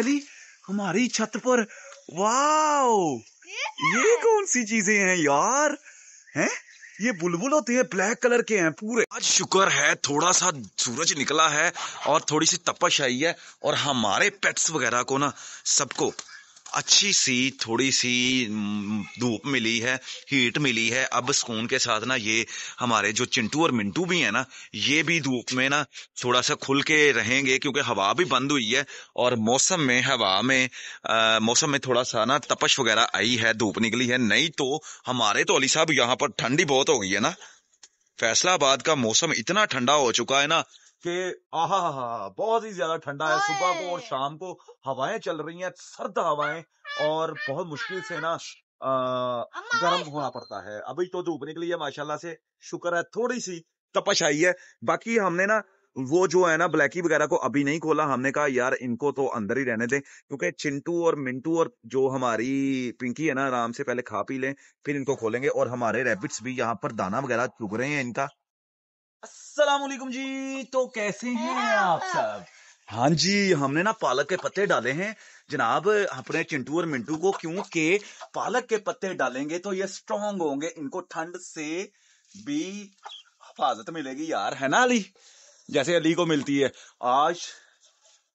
पहली हमारी छत पर वाओ ये कौन सी चीजें हैं यार हैं ये बुलबुल होते हैं ब्लैक कलर के हैं पूरे आज शुक्र है थोड़ा सा सूरज निकला है और थोड़ी सी तपश आई है और हमारे पेट्स वगैरह को ना सबको अच्छी सी थोड़ी सी हम्म, धूप मिली है हीट मिली है अब सुकून के साथ ना ये हमारे जो चिंटू और मिंटू भी है ना ये भी धूप में ना थोड़ा सा खुल के रहेंगे क्योंकि हवा भी बंद हुई है और मौसम में हवा में आ, मौसम में थोड़ा सा ना तपश वगैरह आई है धूप निकली है नहीं तो हमारे तो अली साहब यहाँ पर ठंडी बहुत हो गई है ना फैसलाबाद का मौसम इतना ठंडा हो चुका है ना कि आहा हा बहुत ही ज्यादा ठंडा है सुबह को और शाम को हवाएं चल रही हैं सर्द हवाएं और बहुत मुश्किल से ना गर्म होना पड़ता है अभी तो धूप निकली है माशाल्लाह से शुक्र है थोड़ी सी तपश आई है बाकी हमने ना वो जो है ना ब्लैकी वगैरह को अभी नहीं खोला हमने कहा यार इनको तो अंदर ही रहने दें क्योंकि चिंटू और मिंटू और जो हमारी पिंकी है ना आराम से पहले खा पी लें फिर इनको खोलेंगे और हमारे रैबिट्स भी यहाँ पर दाना वगैरह चुग रहे हैं इनका असलम जी तो कैसे हैं आप सब हाँ जी हमने ना पालक के पत्ते डाले हैं जनाब अपने चिंटू और मिंटू को क्योंकि पालक के पत्ते डालेंगे तो ये स्ट्रांग होंगे इनको ठंड से भी हिफाजत मिलेगी यार है ना अली जैसे अली को मिलती है आज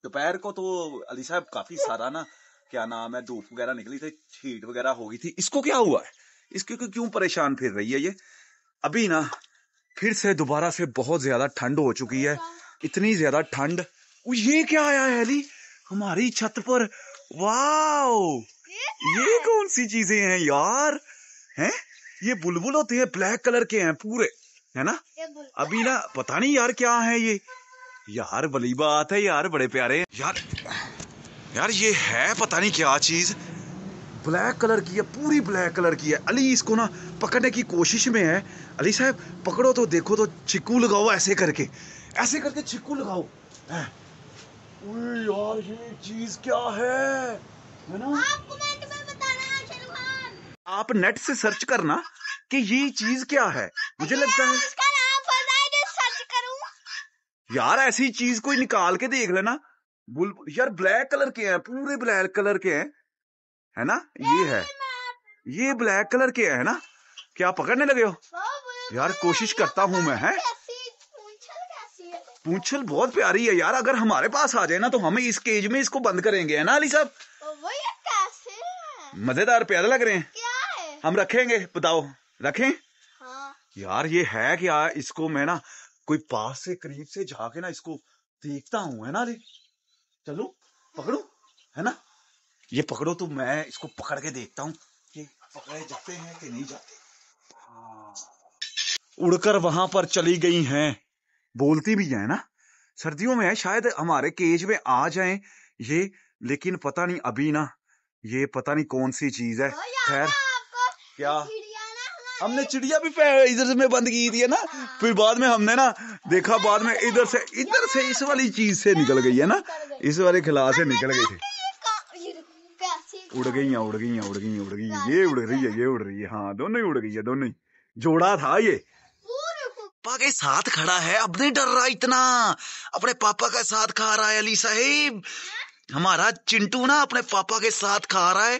दोपहर को तो अली साहब काफी सारा ना क्या नाम है धूप वगैरह निकली थी छीट वगैरह हो गई थी इसको क्या हुआ है इसके क्यों परेशान फिर रही है ये अभी ना फिर से दोबारा से बहुत ज्यादा ठंड हो चुकी है इतनी ज्यादा ठंड ये क्या आया है हमारी छत पर वाओ ये कौन सी चीजें हैं यार हैं ये बुलबुल होते हैं ब्लैक कलर के हैं पूरे है ना अभी ना पता नहीं यार क्या है ये यार भली बात है यार बड़े प्यारे यार यार ये है पता नहीं क्या चीज ब्लैक कलर की है पूरी ब्लैक कलर की है अली इसको ना पकड़ने की कोशिश में है अली साहब पकड़ो तो देखो तो चिक्कू लगाओ ऐसे करके ऐसे करके चिक्कू लगाओ यार ये चीज क्या है है ना आप आप नेट से सर्च करना कि ये चीज क्या है मुझे लगता है यार ऐसी चीज कोई निकाल के देख लेना बुल यार ब्लैक कलर के हैं पूरे ब्लैक कलर के हैं है ना ये है ये ब्लैक कलर के है ना क्या पकड़ने लगे हो यार कोशिश करता हूँ मैं है पूछल बहुत प्यारी है यार अगर हमारे पास आ जाए ना तो हमें इस केज में इसको बंद करेंगे है ना अली साहब मजेदार प्यारे लग रहे हैं है? हम रखेंगे बताओ रखें हाँ। यार ये है क्या इसको मैं ना कोई पास से करीब से जाके ना इसको देखता हूँ है ना अली चलो पकड़ू है ना ये पकड़ो तो मैं इसको पकड़ के देखता हूँ कि पकड़े जाते हैं कि नहीं जाते हाँ। उड़कर वहां पर चली गई हैं बोलती भी है ना सर्दियों में है शायद हमारे केज में आ जाए ये लेकिन पता नहीं अभी ना ये पता नहीं कौन सी चीज है खैर क्या हमने चिड़िया भी इधर से में बंद की थी है ना हाँ। फिर बाद में हमने ना देखा बाद में इधर से इधर से इस वाली चीज से निकल गई है ना इस वाले खिलाफ से निकल गई थी उड़ गई उड़ गई उड़ गई उड़ गई ये उड़ रही है ये उड़ रही है हाँ दोनों ही उड़ गई है दोनों ही जोड़ा था ये पापा के साथ खड़ा है अब नहीं डर रहा इतना अपने पापा का साथ खा रहा है अली साहेब हमारा चिंटू ना अपने पापा के साथ खा रहा है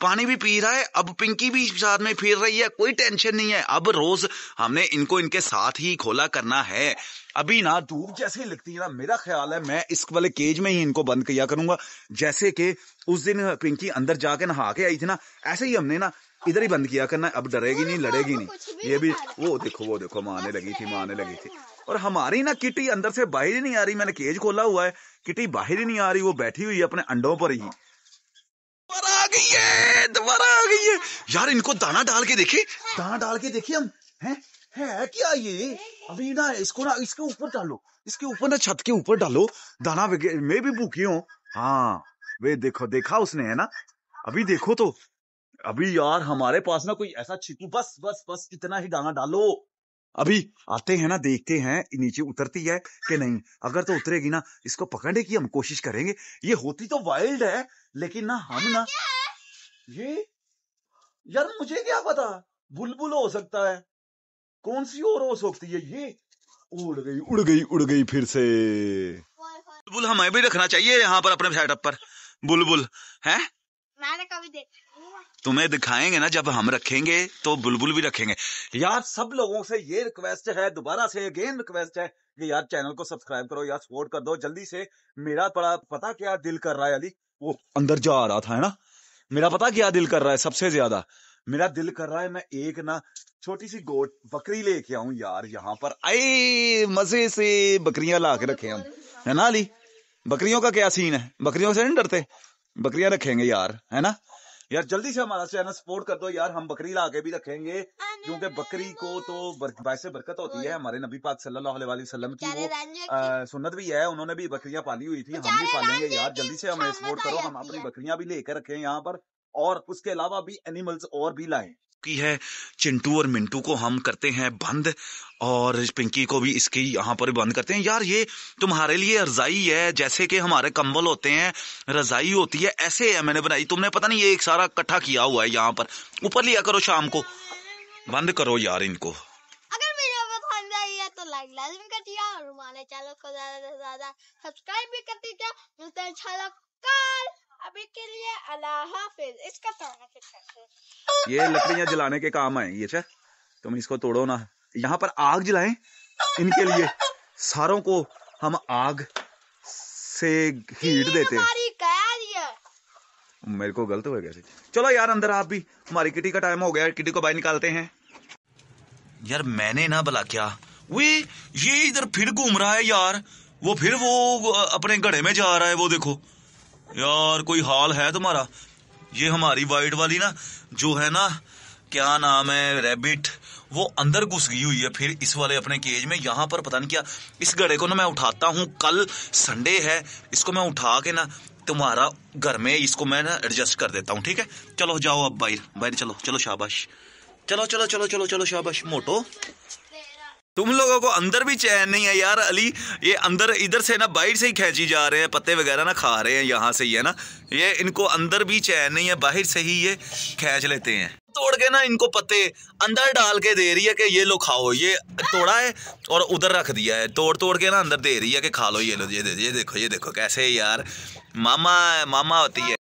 पानी भी पी रहा है अब पिंकी भी साथ में फिर रही है कोई टेंशन नहीं है अब रोज हमने इनको इनके साथ ही खोला करना है अभी ना धूप जैसे ही लगती है ना मेरा ख्याल है मैं इस वाले केज में ही इनको बंद किया करूंगा जैसे कि उस दिन पिंकी अंदर जाके नहा के आई थी ना ऐसे ही हमने ना इधर ही बंद किया करना अब डरेगी नहीं लड़ेगी नहीं ये भी वो देखो वो देखो माने लगी थी माने लगी थी और हमारी ना किटी अंदर से बाहर ही नहीं आ रही मैंने केज खोला हुआ है किटी बाहर ही नहीं आ रही वो बैठी हुई है अपने अंडों पर ही गई है दोबारा आ गई है यार इनको दाना डाल के देखे दाना डाल के देखे हम हैं है क्या ये अभी ना इसको ना इसके ऊपर डालो इसके ऊपर ना छत के ऊपर डालो दाना मैं भी भूखी हूँ हाँ वे देखो देखा उसने है ना अभी देखो तो अभी यार हमारे पास ना कोई ऐसा छिटू बस बस बस कितना ही दाना डालो अभी आते हैं ना देखते हैं नीचे उतरती है कि नहीं अगर तो उतरेगी ना इसको पकड़ने की हम कोशिश करेंगे ये होती तो वाइल्ड है लेकिन ना हम ना ये यार मुझे क्या पता बुलबुल हो सकता है कौन सी और हो सकती है ये उड़ गई उड़ गई उड़ गई फिर से बुलबुल हमें भी रखना चाहिए यहाँ पर अपने सेटअप पर बुलबुल है मैंने कभी देखा तुम्हें दिखाएंगे ना जब हम रखेंगे तो बुलबुल भी रखेंगे यार सब लोगों से ये रिक्वेस्ट है दोबारा से अगेन रिक्वेस्ट है कि यार चैनल को सब्सक्राइब करो यार सपोर्ट कर दो जल्दी से मेरा बड़ा पता क्या दिल कर रहा है अली वो अंदर जा रहा था है ना मेरा पता क्या दिल कर रहा है सबसे ज्यादा मेरा दिल कर रहा है मैं एक ना छोटी सी गोट बकरी लेके आऊं यार यहाँ पर आए मजे से बकरियां ला के रखे हम है ना अली बकरियों का क्या सीन है बकरियों से नहीं डरते बकरियां रखेंगे यार है ना यार जल्दी से हमारा चैनल सपोर्ट कर दो यार हम बकरी ला के भी रखेंगे क्योंकि बकरी को तो वैसे बरकत होती है हमारे नबी पाक सल्लल्लाहु अलैहि वसल्लम की वो सुन्नत भी है उन्होंने भी बकरियां पाली हुई थी हम भी पालेंगे यार जल्दी से हमें सपोर्ट करो हम अपनी बकरियां भी लेकर रखे यहाँ पर और उसके अलावा भी एनिमल्स और भी लाए की है चिंटू और मिंटू को हम करते हैं बंद और पिंकी को भी इसके यहाँ पर बंद करते हैं यार ये तुम्हारे लिए रजाई है जैसे कि हमारे कंबल होते हैं रजाई होती है ऐसे है मैंने बनाई तुमने पता नहीं ये एक सारा इकट्ठा किया हुआ है यहाँ पर ऊपर लिया करो शाम को बंद करो यार इनको अगर मेरा पसंद आई तो लाइक लाजम कर दिया और हमारे चैनल को ज्यादा से ज्यादा सब्सक्राइब भी कर दीजिए मिलते हैं अभी के लिए अल्लाह हाफिज इसका फिर ये लकड़ियां जलाने के काम ये चाह अच्छा। तुम इसको तोड़ो ना यहाँ पर आग जलाएं इनके लिए सारों को हम आग से हीट देते हैं मेरे को गलत हो गया चलो यार अंदर आप भी हमारी किटी का टाइम हो गया किटी को बाहर निकालते हैं यार मैंने ना बला क्या वे ये इधर फिर घूम रहा है यार वो फिर वो अपने घड़े में जा रहा है वो देखो यार कोई हाल है तुम्हारा ये हमारी वाइट वाली ना जो है ना क्या नाम है रेबिट वो अंदर घुस गई हुई है फिर इस वाले अपने केज में यहाँ पर पता नहीं क्या इस गड़े को ना मैं उठाता हूँ कल संडे है इसको मैं उठा के ना तुम्हारा घर में इसको मैं ना एडजस्ट कर देता हूँ ठीक है चलो जाओ अब बाहर बाहर चलो चलो शाबाश चलो चलो चलो चलो चलो शाबाश मोटो तुम लोगों को अंदर भी चैन नहीं है यार अली ये अंदर इधर से ना बाहर से ही खींची जा रहे हैं पत्ते वगैरह ना खा रहे हैं यहाँ से ही है ना ये इनको अंदर भी चैन नहीं है बाहर से ही ये खींच लेते हैं तोड़ के ना इनको पत्ते अंदर डाल के दे रही है कि ये लो खाओ ये तोड़ा है और उधर रख दिया है तोड़ तोड़ के ना अंदर दे रही है कि खा लो ये लो ये ये देखो ये देखो कैसे यार मामा मामा होती है